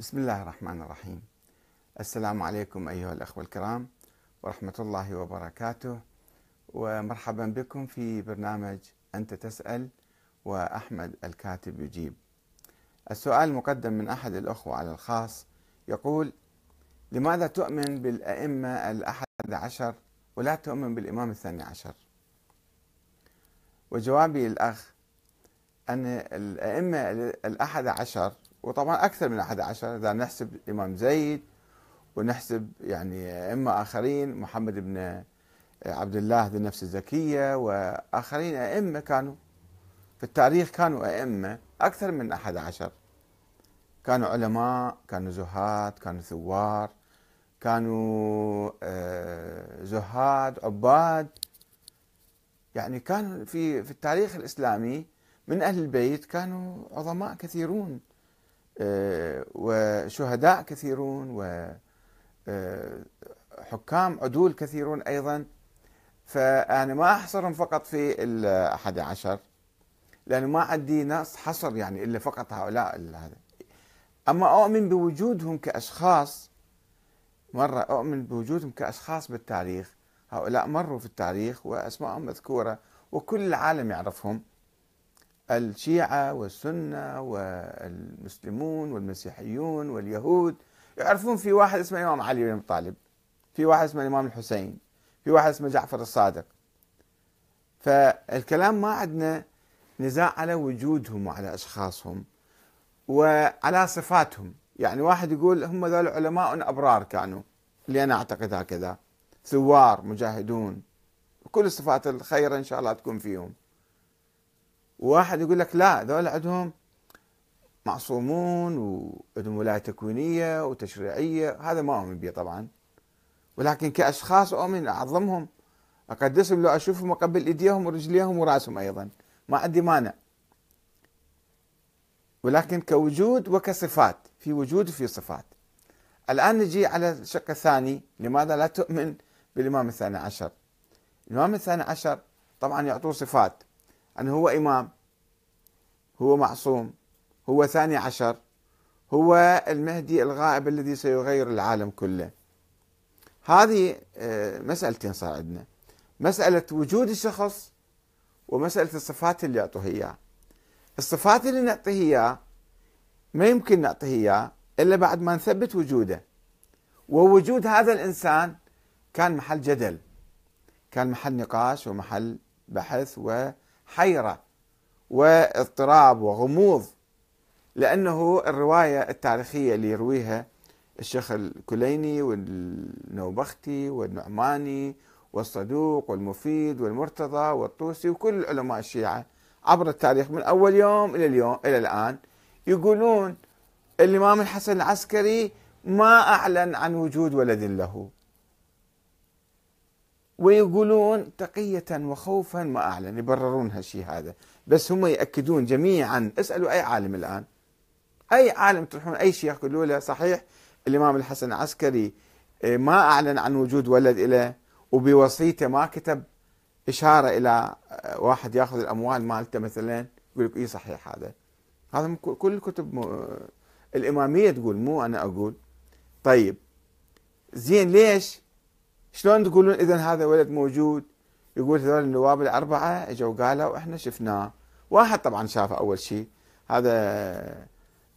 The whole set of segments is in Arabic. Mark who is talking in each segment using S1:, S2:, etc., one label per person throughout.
S1: بسم الله الرحمن الرحيم السلام عليكم أيها الأخوة الكرام ورحمة الله وبركاته ومرحبا بكم في برنامج أنت تسأل وأحمد الكاتب يجيب السؤال مقدم من أحد الأخوة على الخاص يقول لماذا تؤمن بالأئمة الأحد عشر ولا تؤمن بالإمام الثاني عشر وجوابي الأخ أن الأئمة الأحد عشر وطبعا أكثر من 11 إذا نحسب الإمام زيد ونحسب يعني أئمة آخرين محمد بن عبد الله ذي النفس الزكية وآخرين أئمة كانوا في التاريخ كانوا أئمة أكثر من 11 كانوا علماء كانوا زهاد كانوا ثوار كانوا آه، زهاد عباد يعني كانوا في في التاريخ الإسلامي من أهل البيت كانوا عظماء كثيرون وشهداء كثيرون وحكام آه، عدول كثيرون أيضا فأنا ما أحصرهم فقط في الأحد عشر لأنه ما عندي ناس حصر يعني إلا فقط هؤلاء هذا أما أؤمن بوجودهم كأشخاص مرة أؤمن بوجودهم كأشخاص بالتاريخ هؤلاء مروا في التاريخ وأسمائهم مذكورة وكل العالم يعرفهم الشيعة والسنة والمسلمون والمسيحيون واليهود يعرفون في واحد اسمه الإمام علي بن أبي طالب في واحد اسمه الإمام الحسين في واحد اسمه جعفر الصادق فالكلام ما عندنا نزاع على وجودهم وعلى أشخاصهم وعلى صفاتهم يعني واحد يقول هم ذول علماء أبرار كانوا اللي أنا أعتقد هكذا ثوار مجاهدون كل الصفات الخيرة إن شاء الله تكون فيهم وواحد يقول لك لا هذول عندهم معصومون وعندهم ولايه تكوينيه وتشريعيه هذا ما اؤمن به طبعا ولكن كاشخاص اؤمن اعظمهم اقدسهم لو اشوفهم اقبل ايديهم ورجليهم وراسهم ايضا ما عندي مانع ولكن كوجود وكصفات في وجود وفي صفات الآن نجي على الشق الثاني لماذا لا تؤمن بالإمام الثاني عشر الإمام الثاني عشر طبعا يعطوه صفات يعني هو إمام هو معصوم هو ثاني عشر هو المهدي الغائب الذي سيغير العالم كله هذه آه، مسألتين صار عندنا مسألة وجود الشخص ومسألة الصفات اللي يعطوه إياه الصفات اللي نعطيه إياه ما يمكن نعطيه إياه إلا بعد ما نثبت وجوده ووجود هذا الإنسان كان محل جدل كان محل نقاش ومحل بحث و حيرة واضطراب وغموض لأنه الرواية التاريخية اللي يرويها الشيخ الكليني والنوبختي والنعماني والصدوق والمفيد والمرتضى والطوسي وكل علماء الشيعة عبر التاريخ من أول يوم إلى اليوم إلى الآن يقولون الإمام الحسن العسكري ما أعلن عن وجود ولد له ويقولون تقية وخوفا ما أعلن يبررون هالشيء هذا بس هم يأكدون جميعا اسألوا أي عالم الآن أي عالم تروحون أي شيخ يقولوا له صحيح الإمام الحسن العسكري إيه، ما أعلن عن وجود ولد إله وبوصيته ما كتب إشارة إلى آه، واحد يأخذ الأموال مالته مثلا يقول لك إيه صحيح هذا هذا كل الكتب م... آه، الإمامية تقول مو أنا أقول طيب زين ليش شلون تقولون اذا هذا ولد موجود يقول هذول النواب الاربعه اجوا قالوا احنا شفناه واحد طبعا شافه اول شيء هذا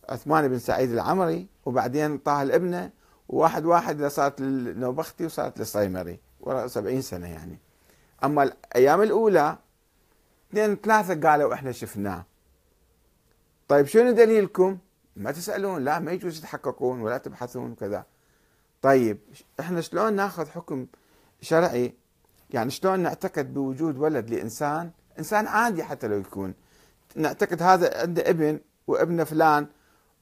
S1: عثمان بن سعيد العمري وبعدين طه الابنه وواحد واحد صارت للنوبختي وصارت للصيمري ورا 70 سنه يعني اما الايام الاولى اثنين ثلاثه قالوا احنا شفناه طيب شنو دليلكم؟ ما تسالون لا ما يجوز تحققون ولا تبحثون وكذا طيب احنا شلون ناخذ حكم شرعي يعني شلون نعتقد بوجود ولد لانسان انسان عادي حتى لو يكون نعتقد هذا عنده ابن وابنه فلان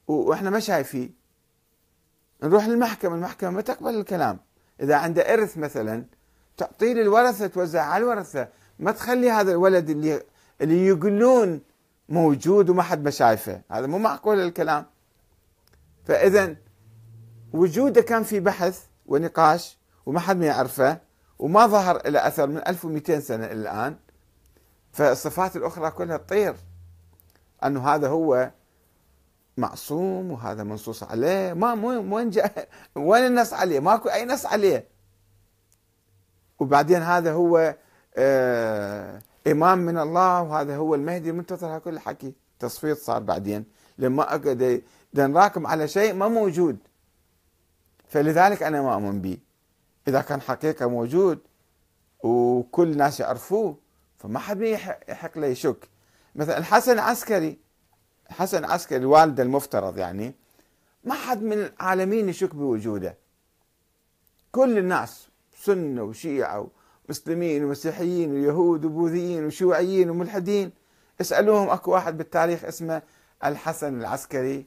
S1: واحنا ما شايفين نروح للمحكمه المحكمه ما تقبل الكلام اذا عنده ارث مثلا تعطيه للورثه توزع على الورثه ما تخلي هذا الولد اللي اللي يقولون موجود وما حد ما شايفه هذا مو معقول الكلام فاذا وجوده كان في بحث ونقاش وما حد ما يعرفه وما ظهر إلى أثر من 1200 سنة إلى الآن فالصفات الأخرى كلها تطير أنه هذا هو معصوم وهذا منصوص عليه ما وين جاء وين النص عليه ماكو أي نص عليه وبعدين هذا هو آه، إمام من الله وهذا هو المهدي المنتظر كل الحكي تصفيط صار بعدين لما أقعد نراكم على شيء ما موجود فلذلك أنا ما أؤمن به إذا كان حقيقة موجود وكل الناس يعرفوه فما حد يحق له يشك مثلا الحسن العسكري الحسن العسكري الوالد المفترض يعني ما حد من العالمين يشك بوجوده كل الناس سنة وشيعة ومسلمين ومسيحيين ويهود وبوذيين وشيوعيين وملحدين اسألوهم أكو واحد بالتاريخ اسمه الحسن العسكري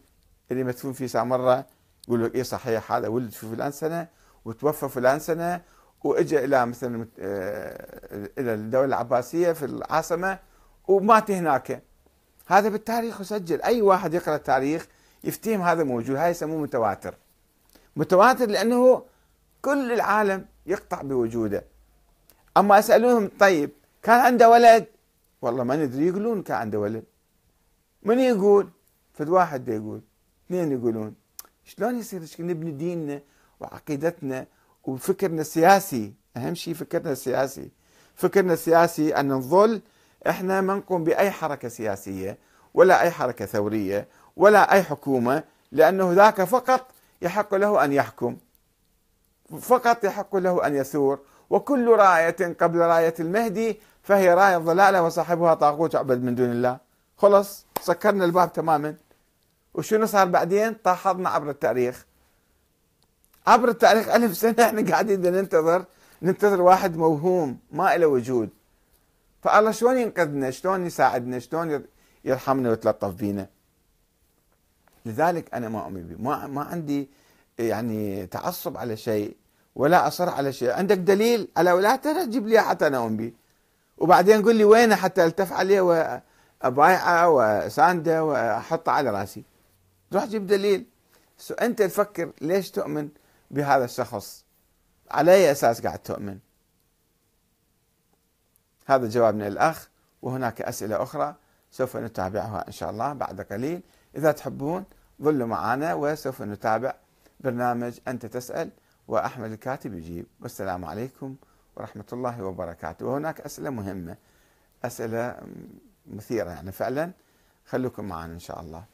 S1: اللي مدفون في سامرة يقول لك ايه صحيح هذا ولد في فلان سنه وتوفى فلان سنه واجى الى مثلا آه، الى الدوله العباسيه في العاصمه ومات هناك هذا بالتاريخ يسجل اي واحد يقرا التاريخ يفتهم هذا موجود هاي يسموه متواتر متواتر لانه كل العالم يقطع بوجوده اما اسالوهم طيب كان عنده ولد والله ما ندري يقولون كان عنده ولد من يقول فد واحد يقول اثنين يقولون شلون يصير نبني ديننا وعقيدتنا وفكرنا السياسي اهم شيء فكرنا السياسي فكرنا السياسي ان نظل احنا ما نقوم باي حركه سياسيه ولا اي حركه ثوريه ولا اي حكومه لانه ذاك فقط يحق له ان يحكم فقط يحق له ان يثور وكل رايه قبل رايه المهدي فهي رايه ضلاله وصاحبها طاغوت يعبد من دون الله خلص سكرنا الباب تماما وشنو صار بعدين تلاحظنا عبر التاريخ عبر التاريخ ألف سنة احنا قاعدين ننتظر ننتظر واحد موهوم ما له وجود فالله شلون ينقذنا شلون يساعدنا شلون يرحمنا ويتلطف بينا لذلك أنا ما أؤمن به ما, ما عندي يعني تعصب على شيء ولا أصر على شيء عندك دليل على ولا تجيب لي حتى أنا أؤمن به وبعدين قل لي وينه حتى التف عليه وابايعه واسانده واحطه على راسي تروح تجيب دليل أنت تفكر ليش تؤمن بهذا الشخص على أي أساس قاعد تؤمن هذا جواب من الأخ وهناك أسئلة أخرى سوف نتابعها إن شاء الله بعد قليل إذا تحبون ظلوا معنا وسوف نتابع برنامج أنت تسأل وأحمد الكاتب يجيب والسلام عليكم ورحمة الله وبركاته وهناك أسئلة مهمة أسئلة مثيرة يعني فعلا خلوكم معنا إن شاء الله